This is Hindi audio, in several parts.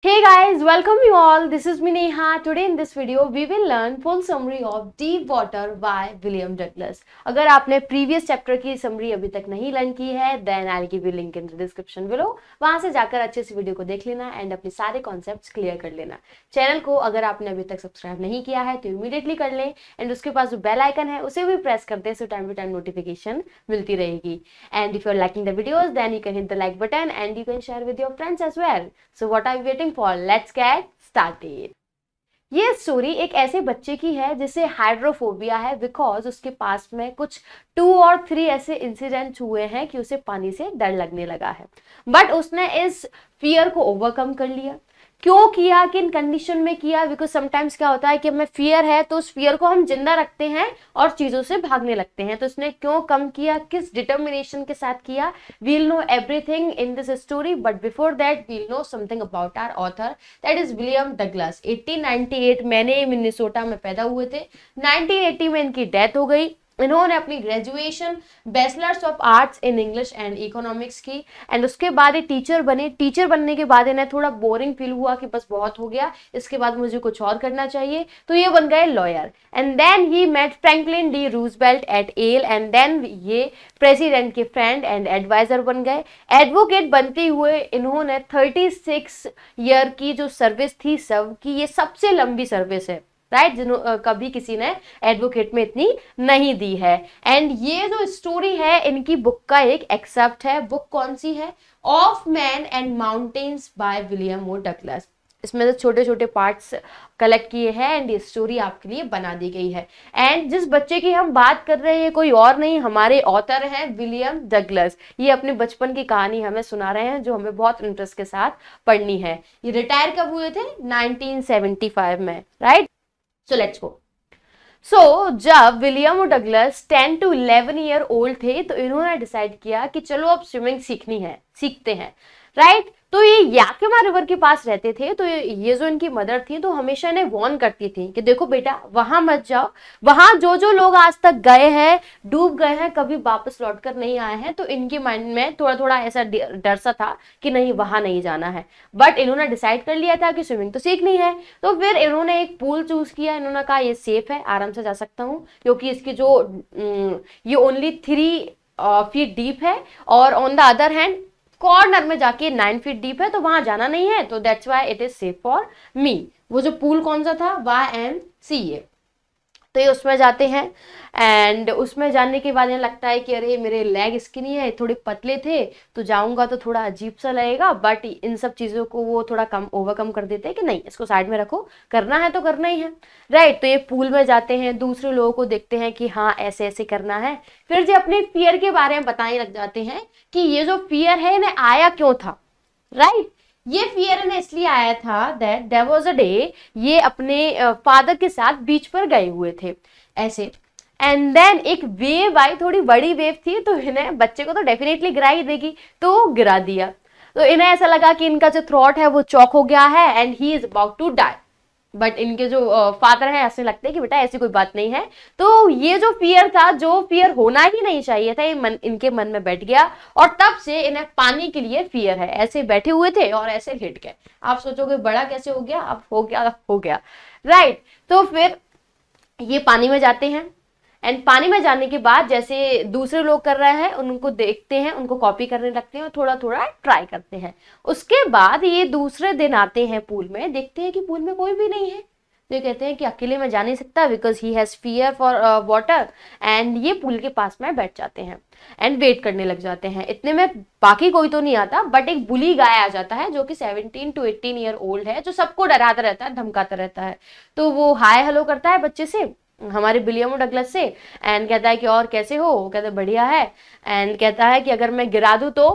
Hey guys welcome you all this is me Neha today in this video we will learn full summary of deep water by William Douglas अगर आपने प्रीवियस चैप्टर की समरी अभी तक नहीं लर्न की है then I give you link in the description below वहां से जाकर अच्छे से वीडियो को देख लेना एंड अपने सारे कॉन्सेप्ट क्लियर कर लेना चैनल को अगर आपने अभी तक सब्सक्राइब नहीं किया है तो इमीडिएटली कर लें एंड उसके पास जो बेल आइकन है उसे भी प्रेस करते हैं so time to time notification मिलती रहेगी and if you are liking the videos then you can hit the like button and you can share with your friends as well so what are waiting for और लेट्स गेट स्टार्टेड ये स्टोरी एक ऐसे बच्चे की है जिसे हाइड्रोफोबिया है बिकॉज उसके पास में कुछ टू और थ्री ऐसे इंसिडेंट हुए हैं कि उसे पानी से डर लगने लगा है बट उसने इस फियर को ओवरकम कर लिया क्यों किया किन कंडीशन में किया बिकॉज समटाइम्स क्या होता है कि हमें फियर है तो उस फियर को हम जिंदा रखते हैं और चीज़ों से भागने लगते हैं तो उसने क्यों कम किया किस डिटर्मिनेशन के साथ किया we'll know everything in this story but before that we'll know something about our author that is William Douglas 1898 मैंने मिनिसोटा में पैदा हुए थे 1980 में इनकी डेथ हो गई इन्होंने अपनी graduation bachelors of arts in English and economics की एंड उसके बाद ये टीचर बने टीचर बनने के बाद इन्हें थोड़ा बोरिंग फील हुआ कि बस बहुत हो गया इसके बाद मुझे कुछ और करना चाहिए तो ये बन गए lawyer and then he met Franklin D Roosevelt et al and then ये प्रेसिडेंट के फ्रेंड एंड एडवाइज़र बन गए एडवोकेट बनते हुए इन्होंने थर्टी सिक्स ईयर की जो सर्विस थी सब की ये सबसे लंबी सर्विस है राइट right? जिन्हों कभी किसी ने एडवोकेट में इतनी नहीं दी है एंड ये जो स्टोरी है इनकी बुक का एक एक्सेप्ट है बुक कौन सी है of man and mountains by William O Douglas इसमें से छोटे छोटे पार्ट्स कलेक्ट किए हैं एंड ये स्टोरी आपके लिए बना दी गई है एंड जिस बच्चे की हम बात कर रहे हैं कोई और नहीं हमारे ऑथर हैं विलियम डगलस ये अपने बचपन की कहानी हमें सुना रहे हैं जो हमें बहुत इंटरेस्ट के साथ पढ़नी है ये रिटायर कब हुए थे 1975 में राइट सो लेट्स गो सो जब विलियम और Douglas ten to eleven year old थे तो इन्होंने डिसाइड किया कि चलो अब स्विमिंग सीखनी है सीखते हैं राइट right? तो ये याकमा रिवर के पास रहते थे तो ये जो इनकी मदर थी तो हमेशा इन्हें वॉर्न करती थी कि देखो बेटा वहां मत जाओ वहां जो जो लोग आज तक गए हैं डूब गए हैं कभी वापस लौट कर नहीं आए हैं तो इनके माइंड में थोड़ा थोड़ा ऐसा डर सा था कि नहीं वहां नहीं जाना है बट इन्होंने डिसाइड कर लिया था कि स्विमिंग तो सीखनी है तो फिर इन्होंने एक पूल चूज किया इन्होंने कहा ये सेफ है आराम से जा सकता हूँ क्योंकि इसकी जो ये ओनली थ्री फीट डीप है और on the other hand corner में जाके नाइन फीट डीप है तो वहां जाना नहीं है तो that's why it is safe for me वो जो पूल कौन सा था वाई एम सी ए तो ये उसमें जाते हैं एंड उसमें जाने के बाद ये लगता है कि अरे मेरे लेग स्किनी है थोड़े पतले थे तो जाऊंगा तो थोड़ा अजीब सा लगेगा बट इन सब चीज़ों को वो थोड़ा कम ओवरकम कर देते हैं कि नहीं इसको साइड में रखो करना है तो करना ही है राइट तो ये पूल में जाते हैं दूसरे लोगों को देखते हैं कि हाँ ऐसे ऐसे करना है फिर जो अपने फियर के बारे में बताने लग जाते हैं कि ये जो फियर है इन्हें आया क्यों था राइट ये फियर ने इसलिए आया था that there was a day ये अपने फादर के साथ बीच पर गए हुए थे ऐसे एंड देन एक वेव आई थोड़ी बड़ी वेव थी तो इन्हें बच्चे को तो डेफिनेटली गिरा ही देगी तो गिरा दिया तो इन्हें ऐसा लगा कि इनका जो थ्रॉट है वो चौक हो गया है and he is about to die but इनके जो फादर हैं ऐसे लगते हैं कि बेटा ऐसी कोई बात नहीं है तो ये जो फियर था जो फियर होना ही नहीं चाहिए था ये मन इनके मन में बैठ गया और तब से इन्हें पानी के लिए फियर है ऐसे बैठे हुए थे और ऐसे हिट गए आप सोचोगे बड़ा कैसे हो गया अब हो गया हो गया राइट तो फिर ये पानी में जाते हैं एंड पानी में जाने के बाद जैसे दूसरे लोग कर रहे हैं उनको देखते हैं उनको कॉपी करने लगते हैं और थोड़ा थोड़ा ट्राई करते हैं उसके बाद ये दूसरे दिन आते हैं पूल में देखते हैं कि पूल में कोई भी नहीं है तो ये कहते हैं कि अकेले में जा नहीं सकता because he has fear for water and ये पुल के पास में बैठ जाते हैं एंड वेट करने लग जाते हैं इतने में बाकी कोई तो नहीं आता बट एक बुली गाय आ जाता है जो कि 17 टू 18 ईयर ओल्ड है जो सबको डराता रहता है धमकाता रहता है तो वो हाय हेलो करता है बच्चे से हमारे बिलियमो डगलस से एंड कहता है कि और कैसे हो वो कहता है बढ़िया है एंड कहता है कि अगर मैं गिरा दू तो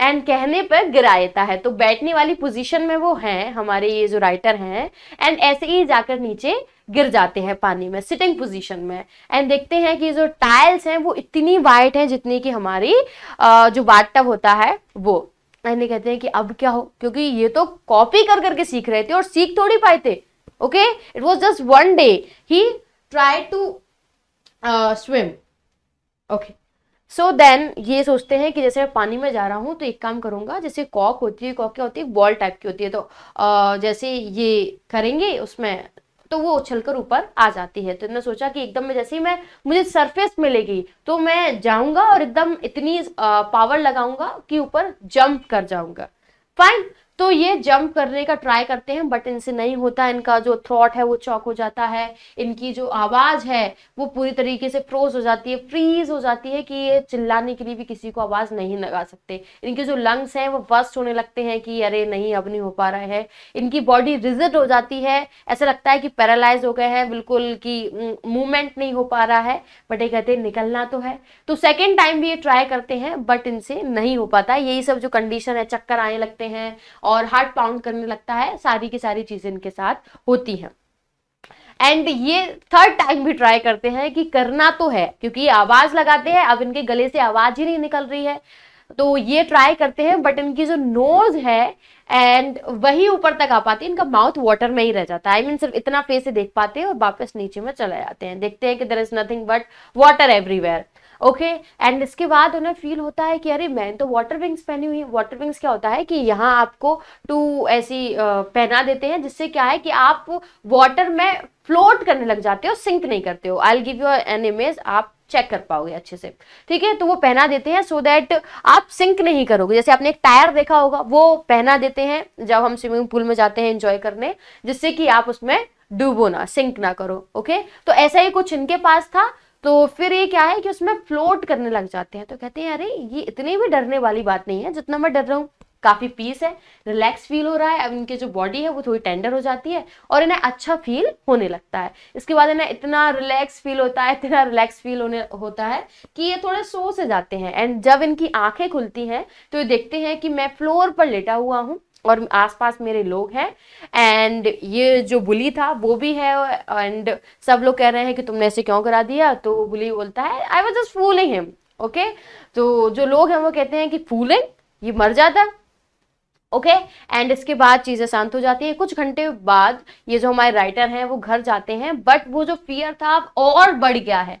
एंड कहने पर गिराता है तो बैठने वाली पोजीशन में वो हैं हमारे ये जो राइटर हैं एंड ऐसे ही जाकर नीचे गिर जाते हैं पानी में सिटिंग पोजीशन में एंड देखते हैं कि जो टाइल्स हैं वो इतनी वाइट हैं जितनी कि हमारी जो बाट होता है वो एंड कहते हैं कि अब क्या हो क्योंकि ये तो कॉपी कर करके सीख रहे थे और सीख थोड़ी पाए थे okay it was just one day he try to swim okay so then ये सोचते हैं कि जैसे मैं पानी में जा रहा हूँ तो एक काम करूँगा जैसे कॉक होती है कॉक क्या होती है बॉल टाइप की होती है तो uh, जैसे ये करेंगे उसमें तो वो उछलकर ऊपर आ जाती है तो इन्होंने सोचा कि एकदम में जैसे ही मैं मुझे सरफेस मिलेगी तो मैं जाऊंगा और एकदम इतनी पावर लगाऊंगा कि ऊपर जंप कर जाऊंगा फाइन तो ये जंप करने का ट्राई करते हैं बट इनसे नहीं होता इनका जो थ्रॉट है वो चौक हो जाता है इनकी जो आवाज़ है वो पूरी तरीके से फ्रोज हो जाती है फ्रीज हो जाती है कि ये चिल्लाने के लिए भी किसी को आवाज़ नहीं लगा सकते इनके जो लंग्स हैं वो बस्ट होने लगते हैं कि अरे नहीं अब नहीं हो पा रहा है इनकी बॉडी रिजिड हो जाती है ऐसा लगता है कि पैरालाइज हो गए हैं बिल्कुल कि मूवमेंट नहीं हो पा रहा है बट ये कहते हैं निकलना तो है तो सेकेंड टाइम भी ये ट्राई करते हैं बट इनसे नहीं हो पाता यही सब जो कंडीशन है चक्कर आने लगते हैं और हार्ट पाउंड करने लगता है सारी की सारी चीज़ें इनके साथ होती हैं एंड ये थर्ड टाइम भी ट्राई करते हैं कि करना तो है क्योंकि आवाज़ लगाते हैं अब इनके गले से आवाज़ ही नहीं निकल रही है तो ये ट्राई करते हैं बट इनकी जो नोज है एंड वही ऊपर तक आ पाती है इनका माउथ वाटर में ही रह जाता है आई I मीन mean, सिर्फ इतना फेस से देख पाते हैं और वापस नीचे में चले जाते हैं देखते हैं कि there is nothing but water everywhere okay and इसके बाद उन्हें फील होता है कि अरे मैंने तो वाटर विंग्स पहनी हुई है वाटर विंग्स क्या होता है कि यहाँ आपको टू ऐसी पहना देते हैं जिससे क्या है कि आप वाटर में फ्लोट करने लग जाते हो सिंक नहीं करते हो I give you an image आप चेक कर पाओगे अच्छे से ठीक है तो वो पहना देते हैं सो so दैट आप सिंक नहीं करोगे जैसे आपने एक टायर देखा होगा वो पहना देते हैं जब हम स्विमिंग पूल में जाते हैं इंजॉय करने जिससे कि आप उसमें डूबो ना सिंक ना करो ओके तो ऐसा ही कुछ इनके पास था तो फिर ये क्या है कि उसमें फ्लोट करने लग जाते हैं तो कहते हैं अरे ये इतनी भी डरने वाली बात नहीं है जितना मैं डर रहा हूँ काफ़ी पीस है रिलैक्स फील हो रहा है अब इनके जो बॉडी है वो थोड़ी टेंडर हो जाती है और इन्हें अच्छा फील होने लगता है इसके बाद इन्हें इतना रिलैक्स फील होता है इतना रिलैक्स फील होने होता है कि ये थोड़े सो से जाते हैं एंड जब इनकी आंखें खुलती हैं तो ये देखते हैं कि मैं फ्लोर पर लेटा हुआ हूँ और आसपास मेरे लोग हैं एंड ये जो बुली था वो भी है एंड सब लोग कह रहे हैं कि तुमने ऐसे क्यों करा दिया तो बुली बोलता है I was just fooling him okay तो जो लोग हैं वो कहते हैं कि फूलिंग ये मर जाता ओके okay? एंड इसके बाद चीज़ें शांत हो जाती है कुछ घंटे बाद ये जो हमारे राइटर हैं वो घर जाते हैं बट वो जो फियर था और बढ़ गया है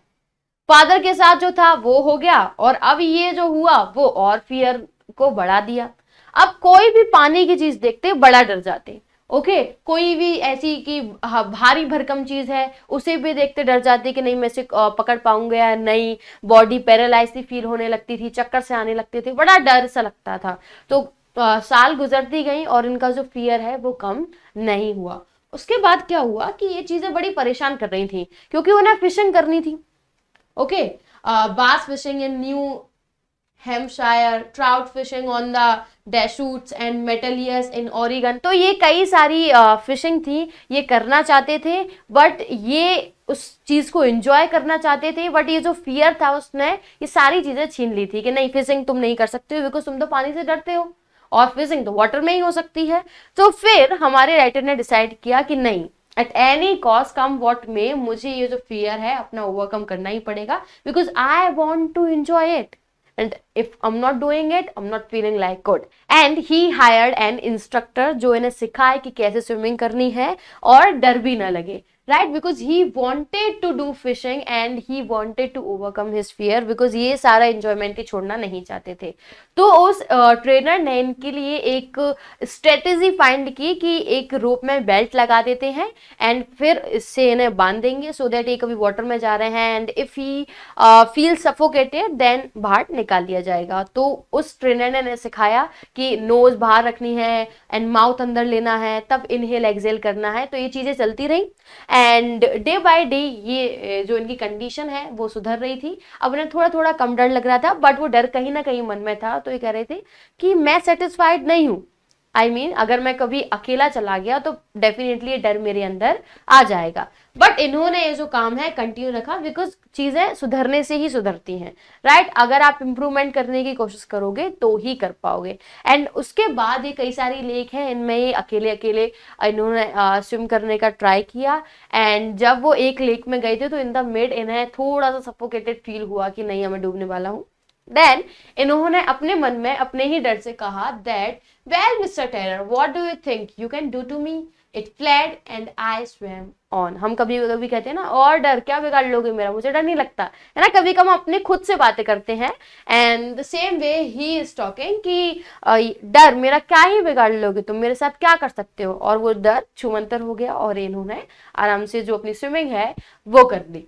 फादर के साथ जो था वो हो गया और अब ये जो हुआ वो और फियर को बढ़ा दिया अब कोई भी पानी की चीज देखते बड़ा डर जाते ओके कोई भी ऐसी कि भारी भरकम चीज है उसे भी देखते डर जाते कि नहीं मैं इसे पकड़ पाऊंगा या नहीं बॉडी पैरालाइज सी फील होने लगती थी चक्कर से आने लगते थे बड़ा डर सा लगता था तो आ, साल गुजरती गई और इनका जो फियर है वो कम नहीं हुआ उसके बाद क्या हुआ कि ये चीजें बड़ी परेशान कर रही थी क्योंकि उन्हें फिशिंग करनी थी okay ah, bass fishing in New Hampshire trout fishing on the Deschutes and Metolius in Oregon तो ये कई सारी फिशिंग थी ये करना चाहते थे बट ये उस चीज़ को इंजॉय करना चाहते थे बट ये जो फियर था उसने ये सारी चीज़ें छीन ली थी कि नहीं फिशिंग तुम नहीं कर सकते हो बिकॉज तुम तो पानी से डरते हो और फिशिंग तो वाटर में ही हो सकती है तो फिर हमारे राइटर ने डिसाइड किया कि नहीं at any cost come what में मुझे ये जो फियर है अपना ओवरकम करना ही पड़ेगा because I want to enjoy it and if I am not doing it I am not feeling like good and he hired an instructor जो इन्हें सिखाए कि कैसे स्विमिंग करनी है और डर भी ना लगे right because he wanted to do fishing and he wanted to overcome his fear because ये सारा इंजॉयमेंट ही छोड़ना नहीं चाहते थे तो उस ट्रेनर ने इनके लिए एक स्ट्रेटेजी फाइंड की कि एक रोप में बेल्ट लगा देते हैं एंड फिर इससे इन्हें बांध देंगे सो देट ये कभी वाटर में जा रहे हैं and if he feel suffocated then बाहर निकाल लिया जाए जाएगा तो उस ट्रेनर ने सिखाया कि नोज बाहर रखनी है एंड माउथ अंदर लेना है तब इनहेल एक्सेल करना है तो ये चीज़ें चलती रही एंड डे बाय डे ये जो इनकी कंडीशन है वो सुधर रही थी अब उन्हें थोड़ा थोड़ा कम डर लग रहा था बट वो डर कहीं ना कहीं मन में था तो ये कह रहे थे कि मैं सेटिस्फाइड नहीं हूं आई I मीन mean, अगर मैं कभी अकेला चला गया तो डेफिनेटली ये डर मेरे अंदर आ जाएगा बट इन्होंने ये जो काम है कंटिन्यू रखा बिकॉज चीज़ें सुधरने से ही सुधरती हैं राइट right? अगर आप इम्प्रूवमेंट करने की कोशिश करोगे तो ही कर पाओगे एंड उसके बाद ये कई सारी लेक हैं इनमें ये अकेले अकेले इन्होंने स्विम करने का ट्राई किया एंड जब वो एक लेक में गए थे तो इन द मेड इन्हें थोड़ा सा सपोकेटेड फील हुआ कि नहीं मैं डूबने वाला हूँ देन इन्होंने अपने मन में अपने ही डर से कहा that well mister Taylor what do you think you can do to me it fled and I swam on हम कभी कभी कहते हैं ना और डर क्या बिगाड़ लोगे मेरा मुझे डर नहीं लगता है ना कभी कम अपने खुद से बातें करते हैं and the same way he is talking कि डर मेरा क्या ही बिगाड़ लोगे तुम मेरे साथ क्या कर सकते हो और वो डर छुमंतर हो गया और इन्होंने आराम से जो अपनी स्विमिंग है वो कर ली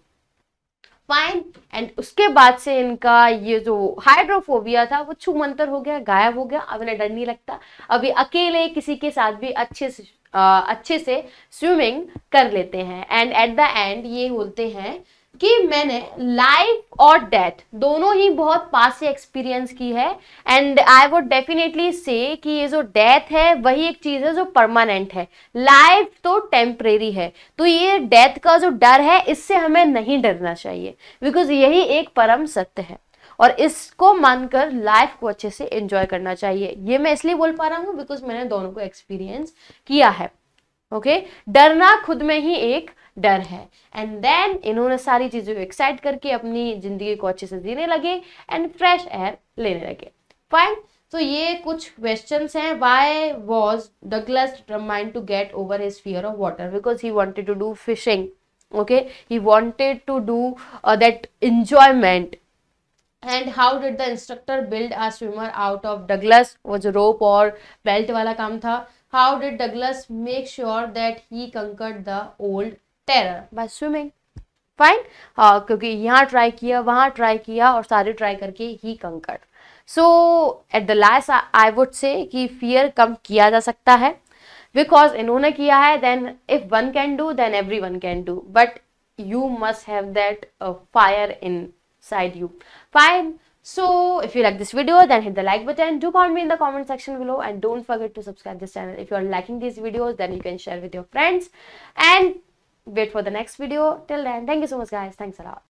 फाइन एंड उसके बाद से इनका ये जो हाइड्रोफोबिया था वो छुमंतर हो गया गायब हो गया अब इन्हें डर नहीं लगता अभी अकेले किसी के साथ भी अच्छे से आ, अच्छे से स्विमिंग कर लेते हैं एंड एट द एंड ये बोलते हैं कि मैंने लाइफ और डेथ दोनों ही बहुत पास से एक्सपीरियंस की है एंड आई वुड डेफिनेटली से कि ये जो डेथ है वही एक चीज़ है जो परमानेंट है लाइफ तो टेम्परेरी है तो ये डेथ का जो डर है इससे हमें नहीं डरना चाहिए बिकॉज यही एक परम सत्य है और इसको मानकर लाइफ को अच्छे से एंजॉय करना चाहिए ये मैं इसलिए बोल पा रहा हूँ बिकॉज मैंने दोनों को एक्सपीरियंस किया है ओके okay? डरना खुद में ही एक डर है एंड देन इन्होंने सारी चीज़ों को एक्साइट करके अपनी ज़िंदगी को अच्छे से जीने लगे एंड फ्रेश एयर लेने लगे फाइन तो ये कुछ क्वेश्चन हैं why was Douglas mind to get over his fear of water because he wanted to do fishing okay he wanted to do that enjoyment and how did the instructor build a swimmer out of Douglas वो जो रोप और बेल्ट वाला काम था how did Douglas make sure that he conquered the old terror by swimming fine क्योंकि यहाँ ट्राई किया वहाँ ट्राई किया और सारे ट्राई करके ही conquer so at the last I would say कि फियर कम किया जा सकता है बिकॉज इन्होंने किया है then if one can do then every one can do but you must have that fire inside you fine so if you like this video then hit the like button do comment me in the comment section below and don't forget to subscribe this channel if you are liking this videos then you can share with your friends and wait for the next video till then thank you so much guys thanks a lot